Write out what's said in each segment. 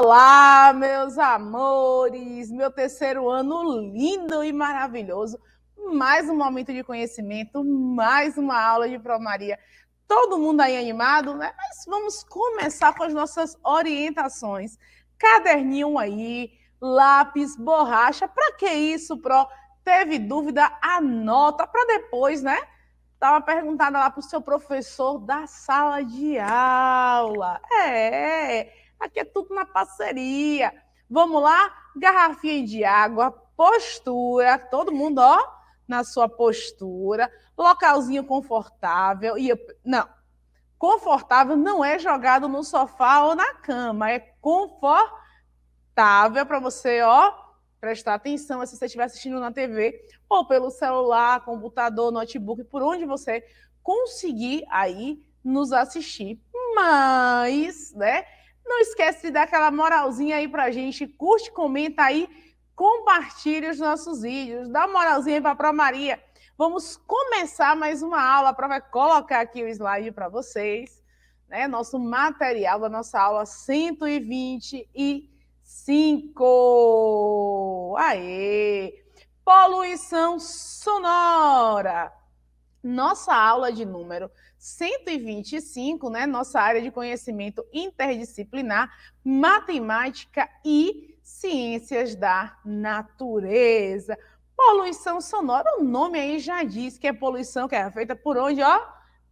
Olá, meus amores! Meu terceiro ano lindo e maravilhoso. Mais um momento de conhecimento, mais uma aula de Promaria. Todo mundo aí animado, né? Mas vamos começar com as nossas orientações. Caderninho aí, lápis, borracha. Para que isso, Pro? Teve dúvida? Anota para depois, né? Estava perguntando lá para o seu professor da sala de aula. É, Aqui é tudo na parceria. Vamos lá? Garrafinha de água, postura, todo mundo, ó, na sua postura, localzinho confortável. E eu, não, confortável não é jogado no sofá ou na cama, é confortável para você, ó, prestar atenção. se você estiver assistindo na TV ou pelo celular, computador, notebook, por onde você conseguir aí nos assistir. Mas, né? Não esquece de dar aquela moralzinha aí pra gente. Curte, comenta aí, compartilhe os nossos vídeos. Dá uma moralzinha aí pra Pro Maria. Vamos começar mais uma aula. A Pro vai colocar aqui o slide para vocês. Né? Nosso material da nossa aula 125. Aê! Poluição sonora. Nossa aula de número 125, né, nossa área de conhecimento interdisciplinar, matemática e ciências da natureza. Poluição sonora, o nome aí já diz que é poluição que é feita por onde, ó?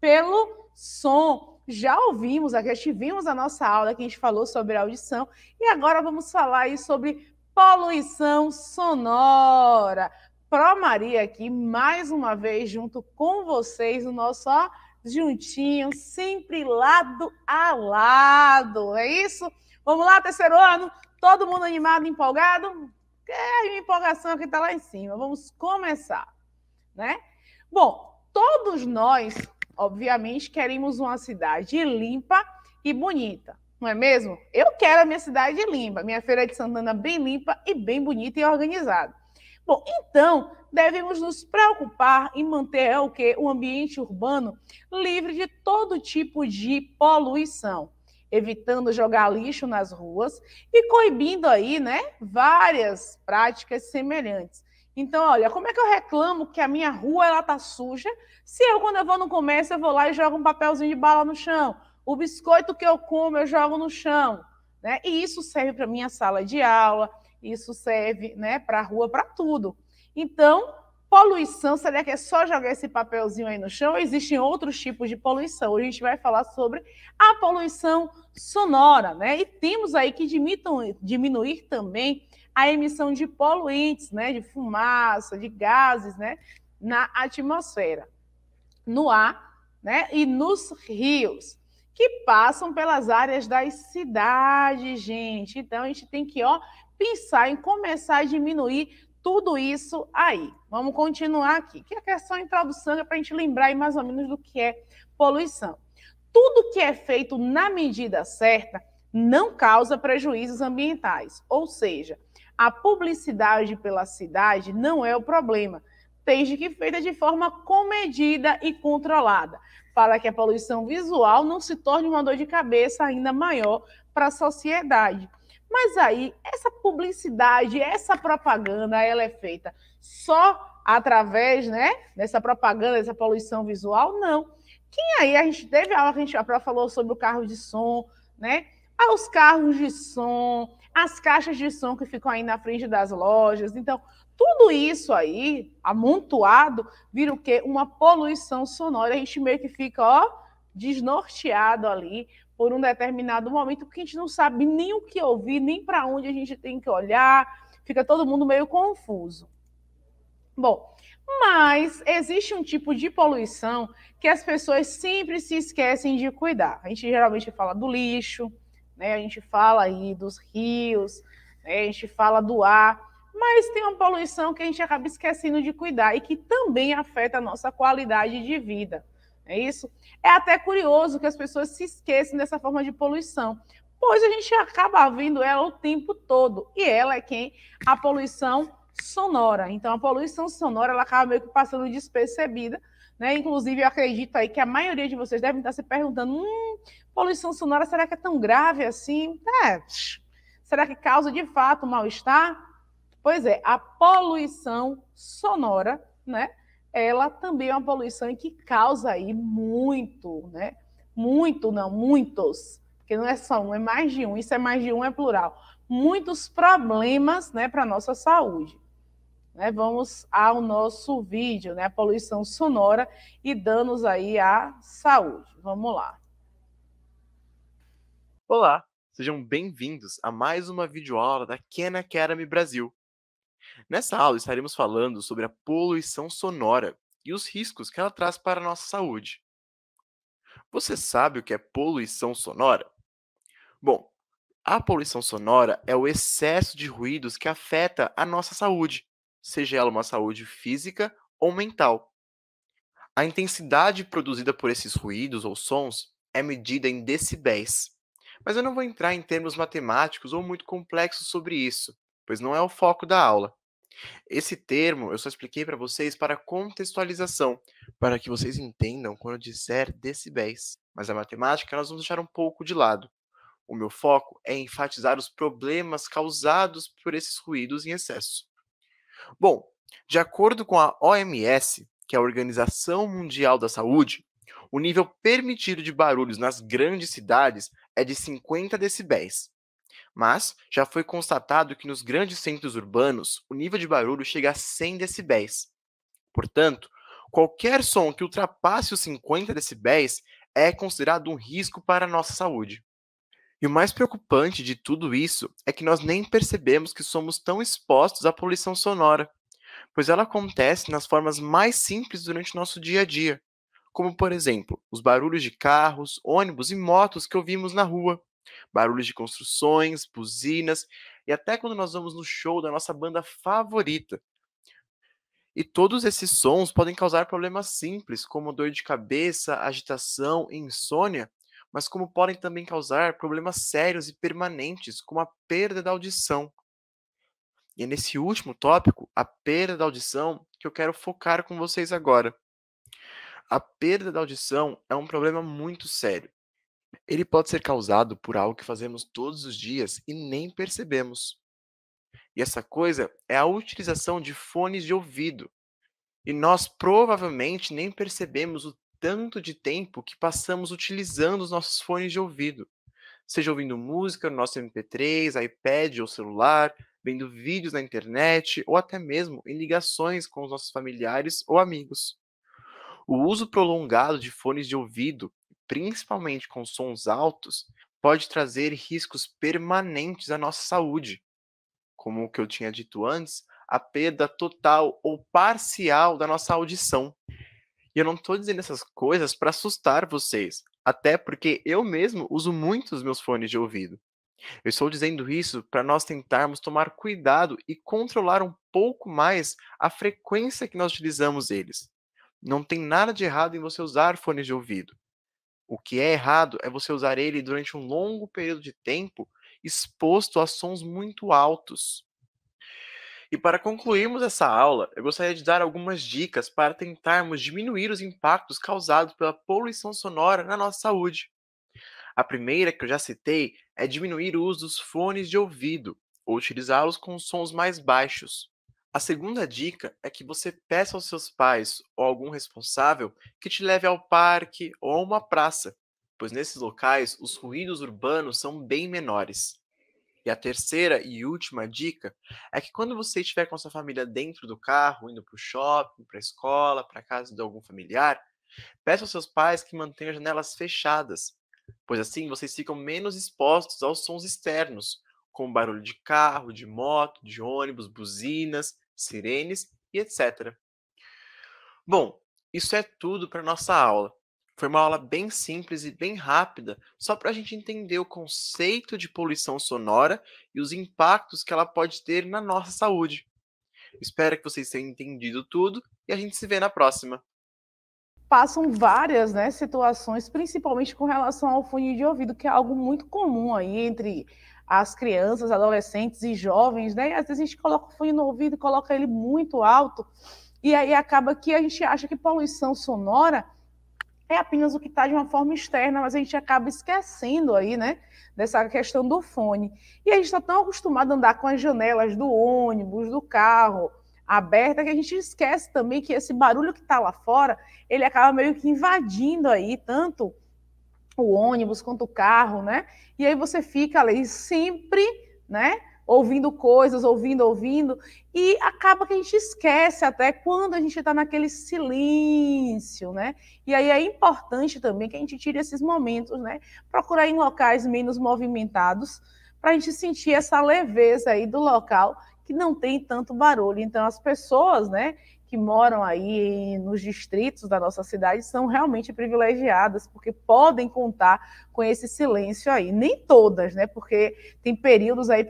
Pelo som. Já ouvimos, já tivemos a nossa aula que a gente falou sobre audição e agora vamos falar aí sobre poluição sonora. Pro Maria aqui mais uma vez junto com vocês o nosso ó, juntinho, sempre lado a lado. É isso? Vamos lá, terceiro ano? Todo mundo animado, empolgado? É a empolgação é que está lá em cima. Vamos começar, né? Bom, todos nós, obviamente, queremos uma cidade limpa e bonita, não é mesmo? Eu quero a minha cidade limpa, minha feira de Santana bem limpa e bem bonita e organizada. Bom, então, devemos nos preocupar em manter é o que o ambiente urbano livre de todo tipo de poluição, evitando jogar lixo nas ruas e coibindo aí, né, várias práticas semelhantes. Então, olha, como é que eu reclamo que a minha rua ela tá suja? Se eu quando eu vou no comércio eu vou lá e jogo um papelzinho de bala no chão, o biscoito que eu como eu jogo no chão, né? E isso serve para minha sala de aula, isso serve, né, para a rua, para tudo. Então, poluição, será que é só jogar esse papelzinho aí no chão? Existem outros tipos de poluição. Hoje a gente vai falar sobre a poluição sonora, né? E temos aí que diminuir, diminuir também a emissão de poluentes, né? De fumaça, de gases, né? Na atmosfera, no ar, né? E nos rios que passam pelas áreas das cidades, gente. Então a gente tem que, ó, pensar em começar a diminuir tudo isso aí. Vamos continuar aqui, que é a questão introdução é para a gente lembrar aí mais ou menos do que é poluição. Tudo que é feito na medida certa não causa prejuízos ambientais, ou seja, a publicidade pela cidade não é o problema, desde que feita de forma comedida e controlada, para que a poluição visual não se torne uma dor de cabeça ainda maior para a sociedade. Mas aí, essa publicidade, essa propaganda, ela é feita só através né, dessa propaganda, dessa poluição visual? Não. Quem aí, a gente teve aula a gente a Pró falou sobre o carro de som, né? Ah, os carros de som, as caixas de som que ficam aí na frente das lojas. Então, tudo isso aí, amontoado, vira o quê? Uma poluição sonora. A gente meio que fica, ó, desnorteado ali, por um determinado momento, porque a gente não sabe nem o que ouvir, nem para onde a gente tem que olhar, fica todo mundo meio confuso. Bom, mas existe um tipo de poluição que as pessoas sempre se esquecem de cuidar. A gente geralmente fala do lixo, né? A gente fala aí dos rios, né? a gente fala do ar, mas tem uma poluição que a gente acaba esquecendo de cuidar e que também afeta a nossa qualidade de vida. É isso? É até curioso que as pessoas se esqueçam dessa forma de poluição, pois a gente acaba vendo ela o tempo todo. E ela é quem? A poluição sonora. Então, a poluição sonora ela acaba meio que passando despercebida. Né? Inclusive, eu acredito aí que a maioria de vocês devem estar se perguntando: hum, poluição sonora, será que é tão grave assim? É. Será que causa de fato mal-estar? Pois é, a poluição sonora, né? ela também é uma poluição que causa aí muito, né? Muito, não, muitos, porque não é só um, é mais de um, isso é mais de um, é plural. Muitos problemas né, para a nossa saúde. Né? Vamos ao nosso vídeo, né? A poluição sonora e danos aí à saúde. Vamos lá. Olá, sejam bem-vindos a mais uma videoaula da Khan Academy Brasil. Nessa aula estaremos falando sobre a poluição sonora e os riscos que ela traz para a nossa saúde. Você sabe o que é poluição sonora? Bom, a poluição sonora é o excesso de ruídos que afeta a nossa saúde, seja ela uma saúde física ou mental. A intensidade produzida por esses ruídos ou sons é medida em decibéis. Mas eu não vou entrar em termos matemáticos ou muito complexos sobre isso, pois não é o foco da aula. Esse termo eu só expliquei para vocês para contextualização, para que vocês entendam quando eu disser decibéis, mas a matemática nós vamos deixar um pouco de lado. O meu foco é enfatizar os problemas causados por esses ruídos em excesso. Bom, de acordo com a OMS, que é a Organização Mundial da Saúde, o nível permitido de barulhos nas grandes cidades é de 50 decibéis, mas já foi constatado que nos grandes centros urbanos o nível de barulho chega a 100 decibéis. Portanto, qualquer som que ultrapasse os 50 decibéis é considerado um risco para a nossa saúde. E o mais preocupante de tudo isso é que nós nem percebemos que somos tão expostos à poluição sonora, pois ela acontece nas formas mais simples durante o nosso dia a dia, como por exemplo, os barulhos de carros, ônibus e motos que ouvimos na rua. Barulhos de construções, buzinas e até quando nós vamos no show da nossa banda favorita. E todos esses sons podem causar problemas simples, como dor de cabeça, agitação e insônia, mas como podem também causar problemas sérios e permanentes, como a perda da audição. E é nesse último tópico, a perda da audição, que eu quero focar com vocês agora. A perda da audição é um problema muito sério, ele pode ser causado por algo que fazemos todos os dias e nem percebemos. E essa coisa é a utilização de fones de ouvido. E nós provavelmente nem percebemos o tanto de tempo que passamos utilizando os nossos fones de ouvido. Seja ouvindo música no nosso MP3, iPad ou celular, vendo vídeos na internet ou até mesmo em ligações com os nossos familiares ou amigos. O uso prolongado de fones de ouvido principalmente com sons altos, pode trazer riscos permanentes à nossa saúde, como o que eu tinha dito antes, a perda total ou parcial da nossa audição. E eu não estou dizendo essas coisas para assustar vocês, até porque eu mesmo uso muito os meus fones de ouvido. Eu estou dizendo isso para nós tentarmos tomar cuidado e controlar um pouco mais a frequência que nós utilizamos eles. Não tem nada de errado em você usar fones de ouvido. O que é errado é você usar ele durante um longo período de tempo exposto a sons muito altos. E para concluirmos essa aula, eu gostaria de dar algumas dicas para tentarmos diminuir os impactos causados pela poluição sonora na nossa saúde. A primeira, que eu já citei, é diminuir o uso dos fones de ouvido ou utilizá-los com sons mais baixos. A segunda dica é que você peça aos seus pais ou algum responsável que te leve ao parque ou a uma praça, pois nesses locais os ruídos urbanos são bem menores. E a terceira e última dica é que quando você estiver com sua família dentro do carro, indo para o shopping, para a escola, para a casa de algum familiar, peça aos seus pais que mantenham as janelas fechadas, pois assim vocês ficam menos expostos aos sons externos, como barulho de carro, de moto, de ônibus, buzinas sirenes e etc. Bom, isso é tudo para nossa aula. Foi uma aula bem simples e bem rápida, só para a gente entender o conceito de poluição sonora e os impactos que ela pode ter na nossa saúde. Espero que vocês tenham entendido tudo e a gente se vê na próxima. Passam várias né, situações, principalmente com relação ao fone de ouvido, que é algo muito comum aí entre as crianças, adolescentes e jovens, né? Às vezes a gente coloca o fone no ouvido e coloca ele muito alto, e aí acaba que a gente acha que poluição sonora é apenas o que está de uma forma externa, mas a gente acaba esquecendo aí, né, dessa questão do fone. E a gente está tão acostumado a andar com as janelas do ônibus, do carro aberta, que a gente esquece também que esse barulho que está lá fora, ele acaba meio que invadindo aí tanto o ônibus, quanto o carro, né? E aí você fica ali sempre, né? Ouvindo coisas, ouvindo, ouvindo, e acaba que a gente esquece até quando a gente está naquele silêncio, né? E aí é importante também que a gente tire esses momentos, né? Procurar em locais menos movimentados, para a gente sentir essa leveza aí do local que não tem tanto barulho. Então, as pessoas, né, que moram aí nos distritos da nossa cidade são realmente privilegiadas, porque podem contar com esse silêncio aí. Nem todas, né? Porque tem períodos aí,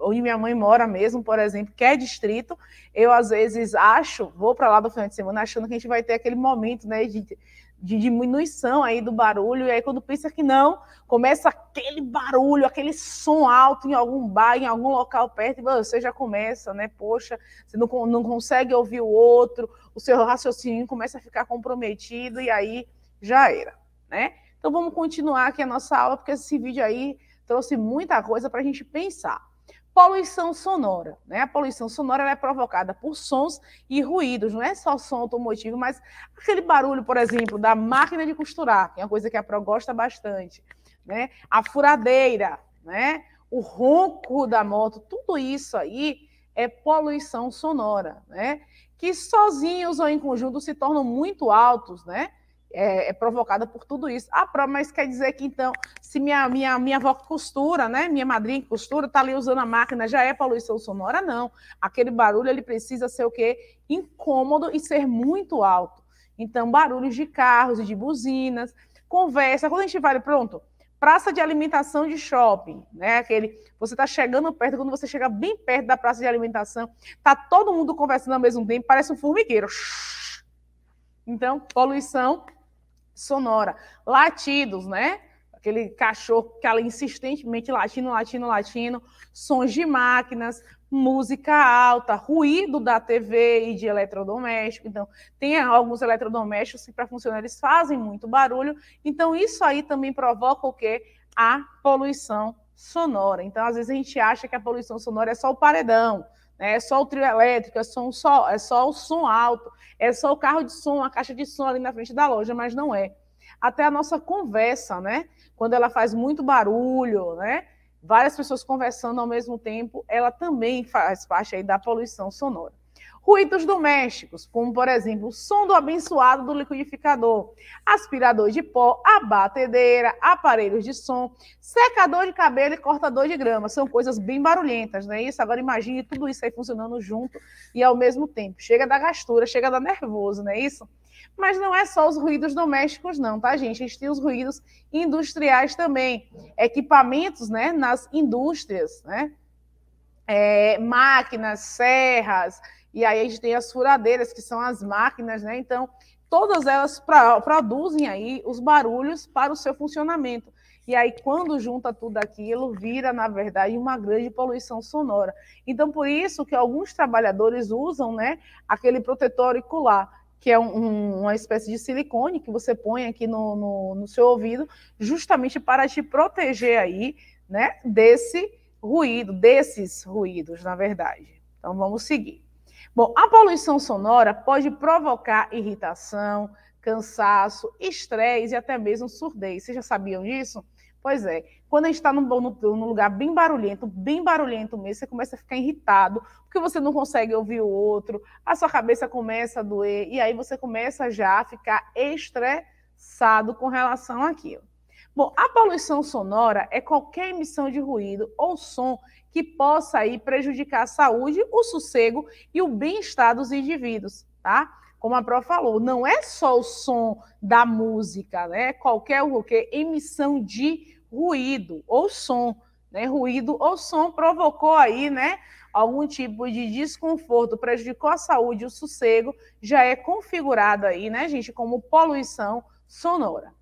onde minha mãe mora mesmo, por exemplo, que é distrito, eu às vezes acho, vou para lá do final de semana achando que a gente vai ter aquele momento, né, de de diminuição aí do barulho, e aí quando pensa que não, começa aquele barulho, aquele som alto em algum bar, em algum local perto, e você já começa, né? Poxa, você não, não consegue ouvir o outro, o seu raciocínio começa a ficar comprometido, e aí já era, né? Então vamos continuar aqui a nossa aula, porque esse vídeo aí trouxe muita coisa para a gente pensar. Poluição sonora, né? A poluição sonora é provocada por sons e ruídos, não é só som automotivo, mas aquele barulho, por exemplo, da máquina de costurar, que é uma coisa que a Pro gosta bastante, né? A furadeira, né? O ronco da moto, tudo isso aí é poluição sonora, né? Que sozinhos ou em conjunto se tornam muito altos, né? é, é, provocada por tudo isso. Ah, pra, mas quer dizer que então, se minha, minha, minha avó costura, né? Minha madrinha costura, tá ali usando a máquina, já é poluição sonora? Não. Aquele barulho ele precisa ser o quê? Incômodo e ser muito alto. Então, barulhos de carros e de buzinas, conversa. Quando a gente vai, pronto, praça de alimentação de shopping, né? Aquele, você está chegando perto, quando você chega bem perto da praça de alimentação, tá todo mundo conversando ao mesmo tempo, parece um formigueiro. Então, poluição sonora. Latidos, né? Aquele cachorro que ela insistentemente latindo, latindo, latindo, Sons de máquinas, música alta, ruído da TV e de eletrodoméstico. Então, tem alguns eletrodomésticos que para funcionar eles fazem muito barulho. Então, isso aí também provoca o quê? A poluição sonora. Então, às vezes a gente acha que a poluição sonora é só o paredão né? é só o trio elétrico, é só, sol, é só o som alto, é só o carro de som, a caixa de som ali na frente da loja, mas não é. Até a nossa conversa, né? Quando ela faz muito barulho, né? Várias pessoas conversando ao mesmo tempo, ela também faz parte aí da poluição sonora ruídos domésticos, como por exemplo o som do abençoado do liquidificador, aspirador de pó, a batedeira, aparelhos de som, secador de cabelo e cortador de grama. São coisas bem barulhentas, não é isso? Agora imagine tudo isso aí funcionando junto e ao mesmo tempo. Chega da gastura, chega da nervoso, não é isso? Mas não é só os ruídos domésticos, não, tá, gente? A gente tem os ruídos industriais também. Equipamentos, né, nas indústrias, né? É, máquinas, serras, e aí a gente tem as furadeiras, que são as máquinas, né? Então, todas elas pra, produzem aí os barulhos para o seu funcionamento. E aí, quando junta tudo aquilo, vira, na verdade, uma grande poluição sonora. Então, por isso que alguns trabalhadores usam né, aquele protetor auricular, que é um, uma espécie de silicone que você põe aqui no, no, no seu ouvido, justamente para te proteger aí, né, desse ruído, desses ruídos, na verdade. Então, vamos seguir. Bom, a poluição sonora pode provocar irritação, cansaço, estresse e até mesmo surdez. Vocês já sabiam disso? Pois é, quando a gente está num, num, lugar bem barulhento, bem barulhento mesmo, você começa a ficar irritado, porque você não consegue ouvir o outro, a sua cabeça começa a doer, e aí você começa já a ficar estressado com relação àquilo. Bom, a poluição sonora é qualquer emissão de ruído ou som que possa aí prejudicar a saúde, o sossego e o bem-estar dos indivíduos, tá? Como a Pro falou, não é só o som da música, né? É qualquer o que emissão de ruído ou som, né? Ruído ou som provocou aí, né? Algum tipo de desconforto, prejudicou a saúde, o sossego, já é configurado aí, né, gente, como poluição sonora.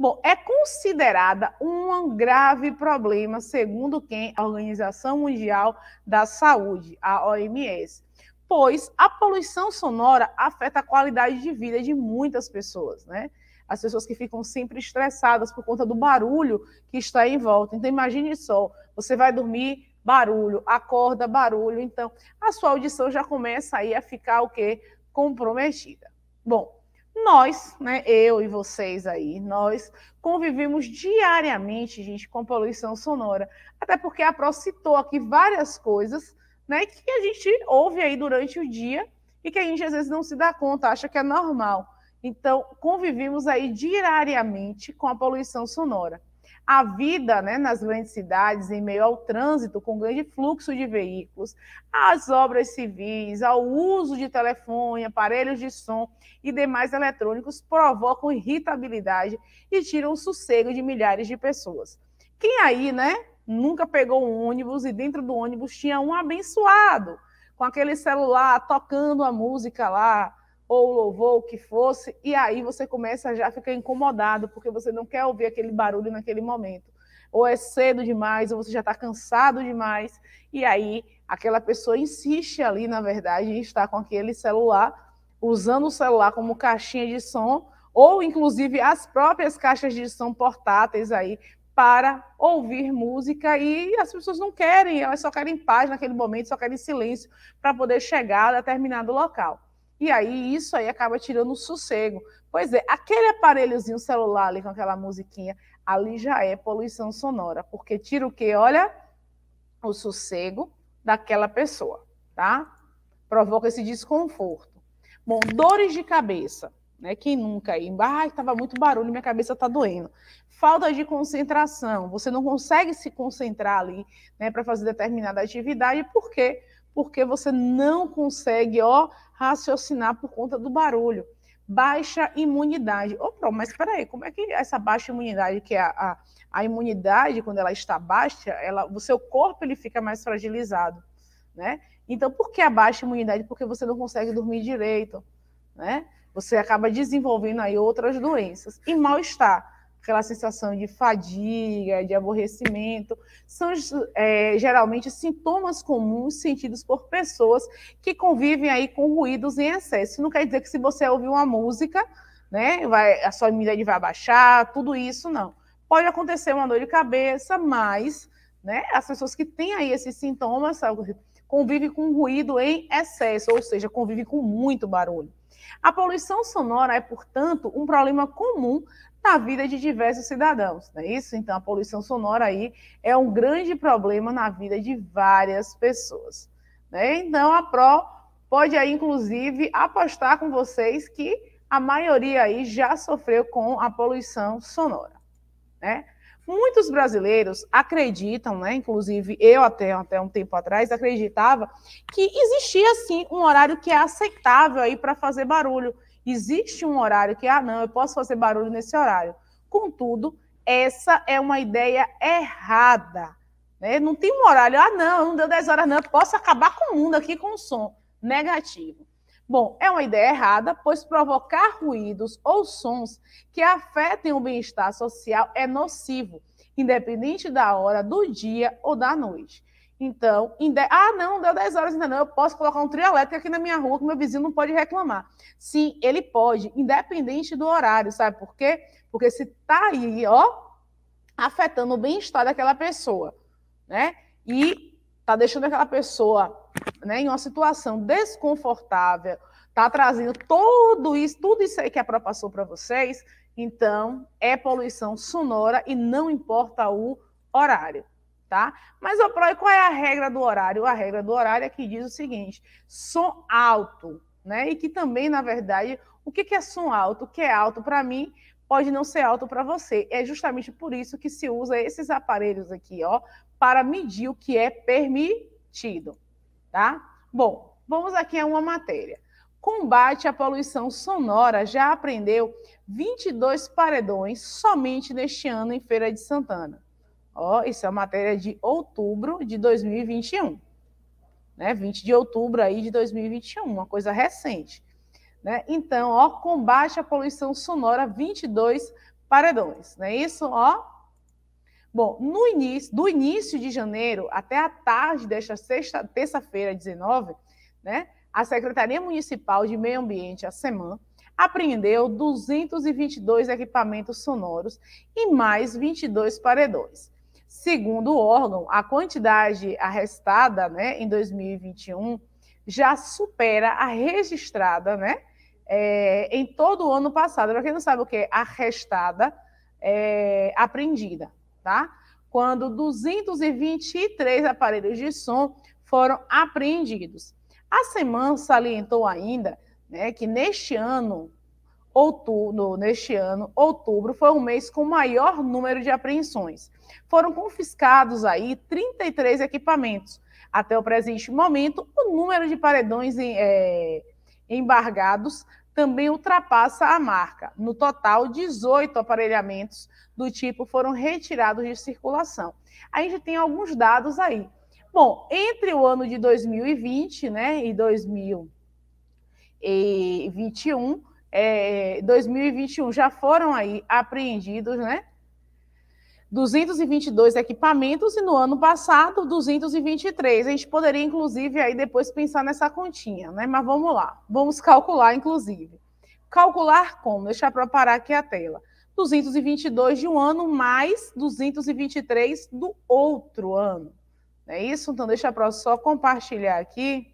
Bom, é considerada um grave problema, segundo quem a Organização Mundial da Saúde, a OMS, pois a poluição sonora afeta a qualidade de vida de muitas pessoas, né? As pessoas que ficam sempre estressadas por conta do barulho que está em volta. Então, imagine só: você vai dormir, barulho, acorda, barulho. Então, a sua audição já começa aí a ficar o quê? Comprometida. Bom, nós, né, eu e vocês aí, nós convivemos diariamente, gente, com poluição sonora. Até porque a Pro citou aqui várias coisas, né, que a gente ouve aí durante o dia e que a gente às vezes não se dá conta, acha que é normal. Então, convivemos aí diariamente com a poluição sonora a vida né, nas grandes cidades, em meio ao trânsito, com grande fluxo de veículos, às obras civis, ao uso de telefone, aparelhos de som e demais eletrônicos, provocam irritabilidade e tiram o sossego de milhares de pessoas. Quem aí, né, nunca pegou um ônibus e dentro do ônibus tinha um abençoado, com aquele celular tocando a música lá, ou louvor, o que fosse, e aí você começa já a ficar incomodado, porque você não quer ouvir aquele barulho naquele momento. Ou é cedo demais, ou você já está cansado demais, e aí aquela pessoa insiste ali, na verdade, em estar com aquele celular, usando o celular como caixinha de som, ou inclusive as próprias caixas de som portáteis aí, para ouvir música e as pessoas não querem, elas só querem paz naquele momento, só querem silêncio para poder chegar a determinado local. E aí isso aí acaba tirando o sossego. Pois é, aquele aparelhozinho celular ali com aquela musiquinha, ali já é poluição sonora, porque tira o que? Olha, o sossego daquela pessoa, tá? Provoca esse desconforto. Bom, dores de cabeça, né? Quem nunca aí, Ai, estava muito barulho, minha cabeça está doendo. Falta de concentração, você não consegue se concentrar ali, né, para fazer determinada atividade, por quê? Porque porque você não consegue ó, raciocinar por conta do barulho. Baixa imunidade. Opa, mas peraí, como é que essa baixa imunidade, que é a, a, a imunidade, quando ela está baixa, ela, o seu corpo ele fica mais fragilizado, né? Então, por que a baixa imunidade? Porque você não consegue dormir direito, né? Você acaba desenvolvendo aí outras doenças. E mal-estar aquela sensação de fadiga, de aborrecimento, são é, geralmente sintomas comuns sentidos por pessoas que convivem aí com ruídos em excesso. Não quer dizer que se você ouvir uma música, né, vai, a sua imunidade vai abaixar, tudo isso não. Pode acontecer uma dor de cabeça, mas né, as pessoas que têm aí esses sintomas convivem com ruído em excesso, ou seja, convivem com muito barulho. A poluição sonora é, portanto, um problema comum na vida de diversos cidadãos, não é isso? Então, a poluição sonora aí é um grande problema na vida de várias pessoas. Né? Então, a PRO pode aí, inclusive, apostar com vocês que a maioria aí já sofreu com a poluição sonora, né? Muitos brasileiros acreditam, né? Inclusive eu até, até um tempo atrás acreditava que existia sim um horário que é aceitável aí para fazer barulho. Existe um horário que ah não, eu posso fazer barulho nesse horário. Contudo, essa é uma ideia errada. Né? Não tem um horário, ah, não, não deu 10 horas, não, eu posso acabar com o mundo aqui com o som. Negativo. Bom, é uma ideia errada, pois provocar ruídos ou sons que afetem o bem-estar social é nocivo, independente da hora, do dia ou da noite. Então, de... ah, não, deu 10 horas ainda não, eu posso colocar um trio elétrico aqui na minha rua que meu vizinho não pode reclamar. Sim, ele pode, independente do horário, sabe por quê? Porque se tá aí, ó, afetando o bem-estar daquela pessoa, né? E está deixando aquela pessoa né, em uma situação desconfortável, está trazendo tudo isso, tudo isso aí que a Pro passou para vocês, então é poluição sonora e não importa o horário, tá? Mas, oh, Pro, qual é a regra do horário? A regra do horário é que diz o seguinte, som alto, né? E que também, na verdade, o que é som alto? O que é alto para mim pode não ser alto para você. É justamente por isso que se usa esses aparelhos aqui, ó, para medir o que é permitido, tá? Bom, vamos aqui a uma matéria. Combate à poluição sonora já aprendeu 22 paredões somente neste ano em Feira de Santana. Ó, isso é matéria de outubro de 2021. Né? 20 de outubro aí de 2021, uma coisa recente. Né? Então, ó, combate a poluição sonora 22 paredões, não é isso? Ó. Bom, no início, do início de janeiro até a tarde desta terça-feira, 19, né, a Secretaria Municipal de Meio Ambiente, a SEMAN, apreendeu 222 equipamentos sonoros e mais 22 paredões. Segundo o órgão, a quantidade arrestada né, em 2021 já supera a registrada né, é, em todo o ano passado. Para quem não sabe o que é arrestada, é, apreendida, tá? Quando 223 aparelhos de som foram apreendidos. A Seman salientou ainda né, que neste ano, outubro, neste ano, outubro foi o mês com maior número de apreensões. Foram confiscados aí 33 equipamentos. Até o presente momento, o número de paredões em, é, embargados também ultrapassa a marca. No total, 18 aparelhamentos do tipo foram retirados de circulação. A gente tem alguns dados aí. Bom, entre o ano de 2020 né, e 2021, é, 2021 já foram aí apreendidos, né? 222 equipamentos e no ano passado 223. A gente poderia, inclusive, aí depois pensar nessa continha, né? Mas vamos lá, vamos calcular, inclusive. Calcular como? Deixa eu preparar aqui a tela. 222 de um ano mais 223 do outro ano. Não é isso? Então, deixa eu só compartilhar aqui.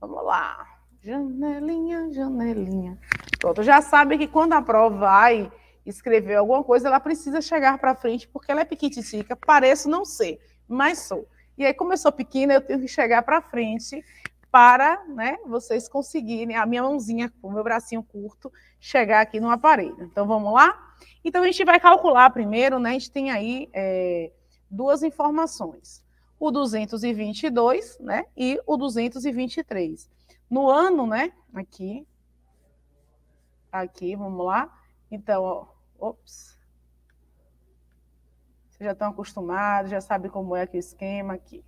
Vamos lá. Janelinha, janelinha. Pronto, já sabe que quando a prova vai escrever alguma coisa, ela precisa chegar para frente, porque ela é pequitica pareço não ser, mas sou. E aí, como eu sou pequena, eu tenho que chegar para frente para né, vocês conseguirem, a minha mãozinha, com o meu bracinho curto, chegar aqui no aparelho. Então, vamos lá? Então, a gente vai calcular primeiro, né? A gente tem aí é, duas informações. O 222, né? E o 223. No ano, né? Aqui. Aqui, vamos lá. Então, ó, Ops. Vocês já estão acostumados, já sabem como é aqui é o esquema aqui.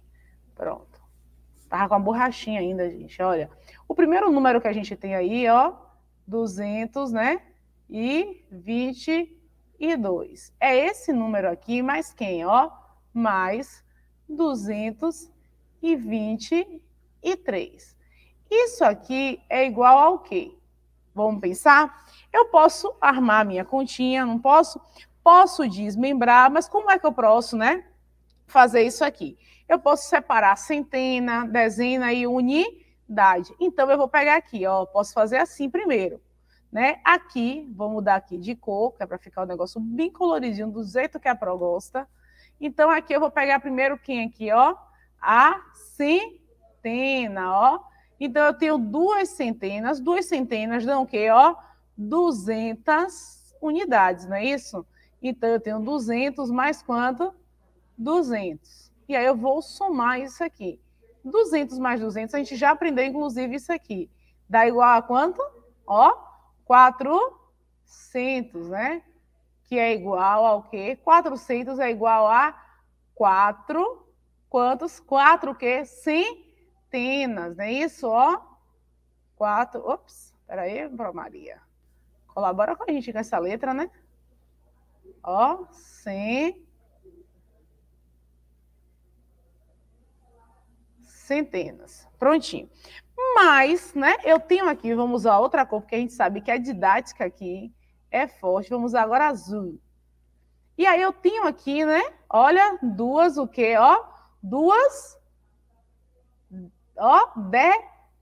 Pronto. Estava com a borrachinha ainda, gente. Olha, o primeiro número que a gente tem aí, ó, 200, né? E 22. É esse número aqui, mais quem, ó? Mais 223. Isso aqui é igual ao quê? Vamos pensar? Eu posso armar a minha continha, não posso? Posso desmembrar, mas como é que eu posso, né? Fazer isso aqui. Eu posso separar centena, dezena e unidade. Então, eu vou pegar aqui, ó, posso fazer assim primeiro. Né? Aqui, vou mudar aqui de cor, que é para ficar o um negócio bem coloridinho, do jeito que a Pro gosta. Então, aqui eu vou pegar primeiro quem aqui, ó? A centena, ó. Então, eu tenho duas centenas. Duas centenas dão o quê, ó? 200 unidades, não é isso? Então, eu tenho 200 mais quanto? 200. E aí eu vou somar isso aqui. 200 mais 200, a gente já aprendeu, inclusive, isso aqui. Dá igual a quanto? Ó, 400, né? Que é igual ao quê? 400 é igual a 4, quantos? 4 o quê? Centenas, não é isso? Ó, 4, ops, peraí, Maria. Colabora com a gente com essa letra, né? Ó, sim. Centenas. Prontinho. Mas, né, eu tenho aqui, vamos usar outra cor, porque a gente sabe que a é didática aqui é forte. Vamos usar agora azul. E aí eu tenho aqui, né, olha, duas o quê, ó? Duas, ó,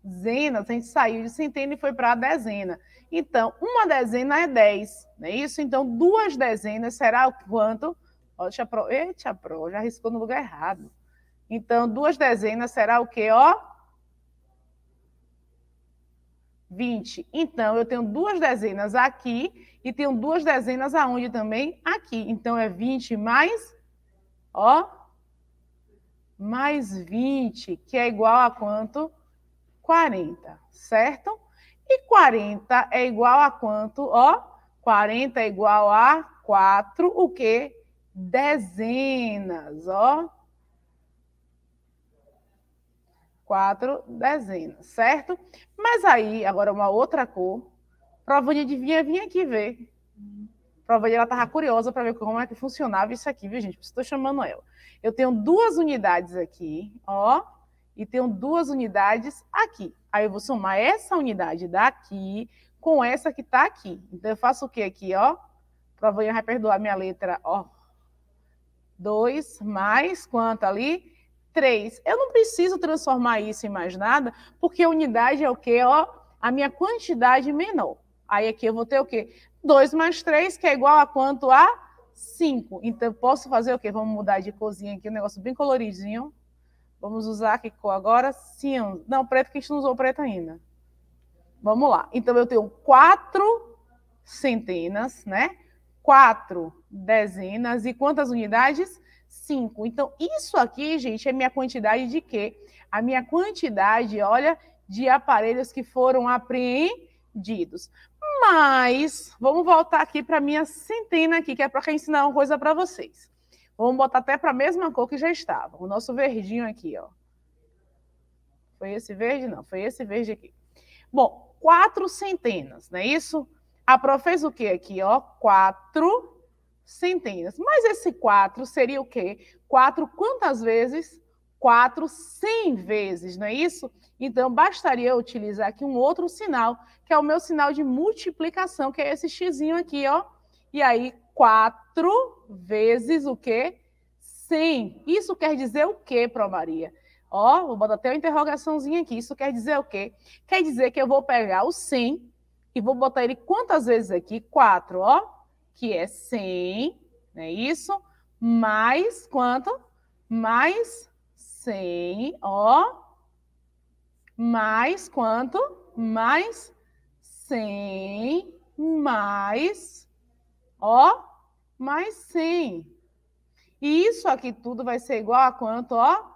dezenas. A gente saiu de centena e foi para dezena. Então, uma dezena é 10, não é isso? Então, duas dezenas será o quanto? Ó, tia Pro, eita, Pro, já riscou no lugar errado. Então, duas dezenas será o quê, ó? 20. Então, eu tenho duas dezenas aqui e tenho duas dezenas aonde também? Aqui. Então, é 20 mais, ó, mais 20, que é igual a quanto? 40, certo? E 40 é igual a quanto? Ó, 40 é igual a 4, o quê? Dezenas, ó. Quatro dezenas, certo? Mas aí, agora uma outra cor. Provanha adivinha, vir aqui ver. Provanha, ela estava curiosa para ver como é que funcionava isso aqui, viu, gente? Estou chamando ela. Eu tenho duas unidades aqui, ó e tenho duas unidades aqui. Aí eu vou somar essa unidade daqui com essa que está aqui. Então, eu faço o que aqui, ó? Provanha vai perdoar minha letra, ó. 2 mais quanto ali? 3. Eu não preciso transformar isso em mais nada, porque a unidade é o quê? Ó, a minha quantidade menor. Aí aqui eu vou ter o quê? 2 mais 3, que é igual a quanto a 5. Então, eu posso fazer o quê? Vamos mudar de corzinha aqui, um negócio bem coloridinho. Vamos usar que cor agora? sim Não, preto, que a gente não usou preto ainda. Vamos lá. Então, eu tenho quatro centenas, né? Quatro dezenas e quantas unidades? Cinco. Então, isso aqui, gente, é minha quantidade de quê? A minha quantidade, olha, de aparelhos que foram apreendidos. Mas, vamos voltar aqui para minha centena aqui, que é para ensinar uma coisa para vocês. Vamos botar até para a mesma cor que já estava. O nosso verdinho aqui, ó. Foi esse verde? Não, foi esse verde aqui. Bom, quatro centenas, não é isso? A Pro fez o quê aqui, ó? Quatro centenas. Mas esse quatro seria o quê? Quatro quantas vezes? Quatro cem vezes, não é isso? Então, bastaria eu utilizar aqui um outro sinal, que é o meu sinal de multiplicação, que é esse xizinho aqui, ó. E aí, quatro vezes o quê? cem. Isso quer dizer o quê, Pro Maria? Ó, vou botar até uma interrogaçãozinha aqui. Isso quer dizer o quê? Quer dizer que eu vou pegar o cem e vou botar ele quantas vezes aqui? Quatro, ó. Que é cem, não é isso? Mais quanto? Mais 100, ó. Mais quanto? Mais 100, mais ó mais 100. E isso aqui tudo vai ser igual a quanto, ó?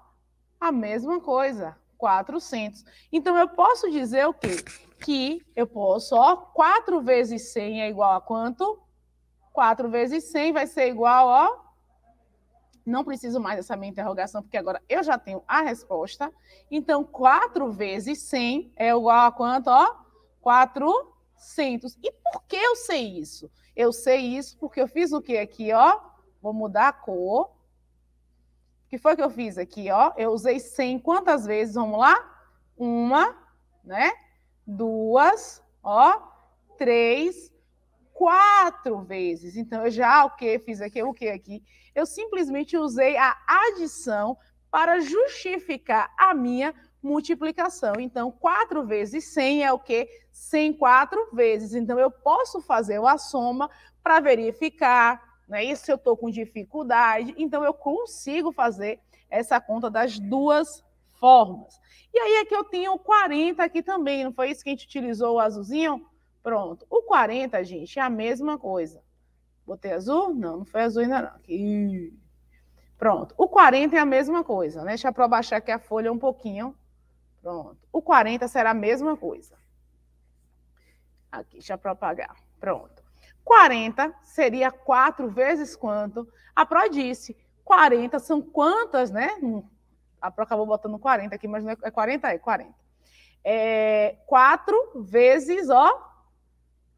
A mesma coisa, 400. Então, eu posso dizer o quê? Que eu posso, ó, 4 vezes 100 é igual a quanto? 4 vezes 100 vai ser igual, ó, não preciso mais dessa minha interrogação, porque agora eu já tenho a resposta. Então, 4 vezes 100 é igual a quanto? Ó, 400. E por que eu sei isso? Eu sei isso porque eu fiz o que aqui, ó? Vou mudar a cor. O que foi que eu fiz aqui, ó? Eu usei 100 quantas vezes? Vamos lá? Uma, né? Duas, ó, três, quatro vezes. Então, eu já o que fiz aqui, o que aqui? Eu simplesmente usei a adição para justificar a minha multiplicação. Então, 4 vezes 100 é o quê? 104 vezes. Então, eu posso fazer a soma para verificar né? Isso se eu estou com dificuldade, então eu consigo fazer essa conta das duas formas. E aí aqui é eu tenho 40 aqui também, não foi isso que a gente utilizou o azulzinho? Pronto. O 40, gente, é a mesma coisa. Botei azul? Não, não foi azul ainda não. Aqui. Pronto. O 40 é a mesma coisa, né? Deixa eu baixar aqui a folha um pouquinho Pronto. O 40 será a mesma coisa. Aqui, deixa eu propagar. Pronto. 40 seria 4 vezes quanto? A Pro disse, 40 são quantas, né? Hum, a Pro acabou botando 40 aqui, mas não é 40, é 40. É 4 é, vezes, ó.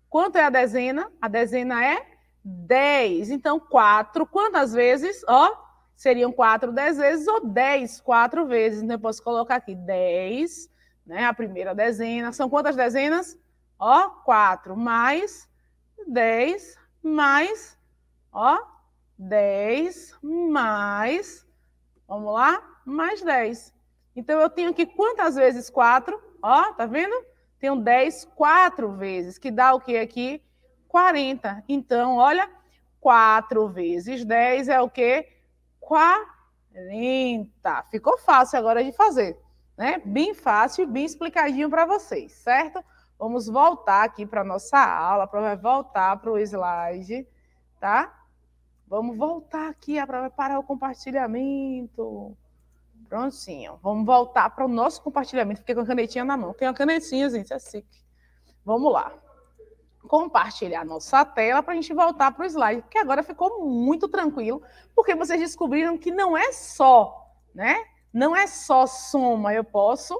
Quanto é a dezena? A dezena é 10. Então, 4, quantas vezes? Ó, seriam 4 dez vezes ou 10 4 vezes. Então, eu posso colocar aqui 10, né? A primeira dezena. São quantas dezenas? Ó, 4 mais 10 mais, ó, 10 mais, vamos lá, mais 10. Então, eu tenho aqui quantas vezes 4? Ó, tá vendo? Tenho 10 4 vezes, que dá o que aqui? 40. Então, olha, 4 vezes 10 é o quê? 40. Ficou fácil agora de fazer, né? Bem fácil, bem explicadinho para vocês, certo? Vamos voltar aqui para nossa aula, para voltar para o slide, tá? Vamos voltar aqui é para parar o compartilhamento. Prontinho. Vamos voltar para o nosso compartilhamento. Fiquei com a canetinha na mão. Tem uma canetinha, gente, é sick. Vamos lá compartilhar nossa tela para a gente voltar para o slide, porque agora ficou muito tranquilo, porque vocês descobriram que não é só, né? Não é só soma, eu posso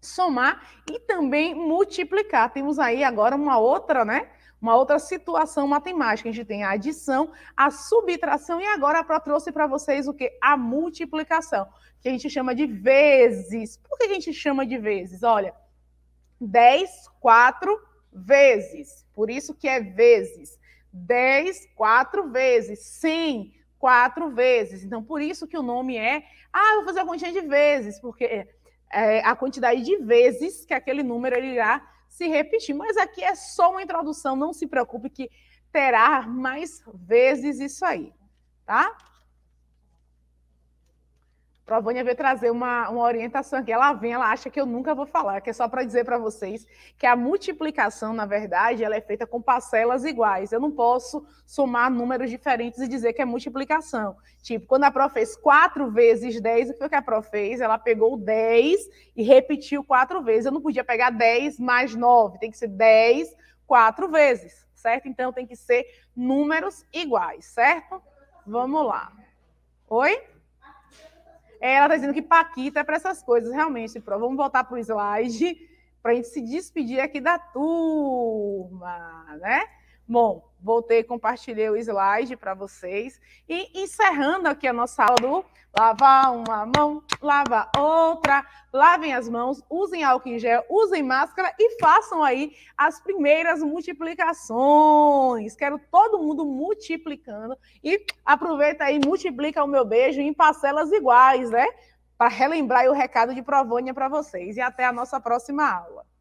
somar e também multiplicar. Temos aí agora uma outra, né? Uma outra situação matemática. A gente tem a adição, a subtração e agora a Pro trouxe para vocês o que? A multiplicação, que a gente chama de vezes. Por que a gente chama de vezes? Olha, 10, 4, vezes. Por isso que é vezes. 10, quatro vezes. 100, quatro vezes. Então, por isso que o nome é. Ah, eu vou fazer a continha de vezes, porque é, é a quantidade de vezes que aquele número ele irá se repetir. Mas aqui é só uma introdução, não se preocupe que terá mais vezes isso aí, tá? para a Vânia ver trazer uma, uma orientação aqui. Ela vem, ela acha que eu nunca vou falar, que é só para dizer para vocês que a multiplicação, na verdade, ela é feita com parcelas iguais. Eu não posso somar números diferentes e dizer que é multiplicação. Tipo, quando a Prof fez 4 vezes 10, o que foi que a Prof fez? Ela pegou 10 e repetiu quatro vezes. Eu não podia pegar 10 mais 9, tem que ser 10 quatro vezes, certo? Então tem que ser números iguais, certo? Vamos lá. Oi? É, ela está dizendo que Paquita é para essas coisas, realmente. Vamos voltar para o slide para a gente se despedir aqui da turma, né? Bom, voltei, compartilhei o slide para vocês. E encerrando aqui a nossa aula do lava uma mão, lava outra, lavem as mãos, usem álcool em gel, usem máscara e façam aí as primeiras multiplicações. Quero todo mundo multiplicando e aproveita aí, multiplica o meu beijo em parcelas iguais, né? Para relembrar o recado de Provônia para vocês. E até a nossa próxima aula.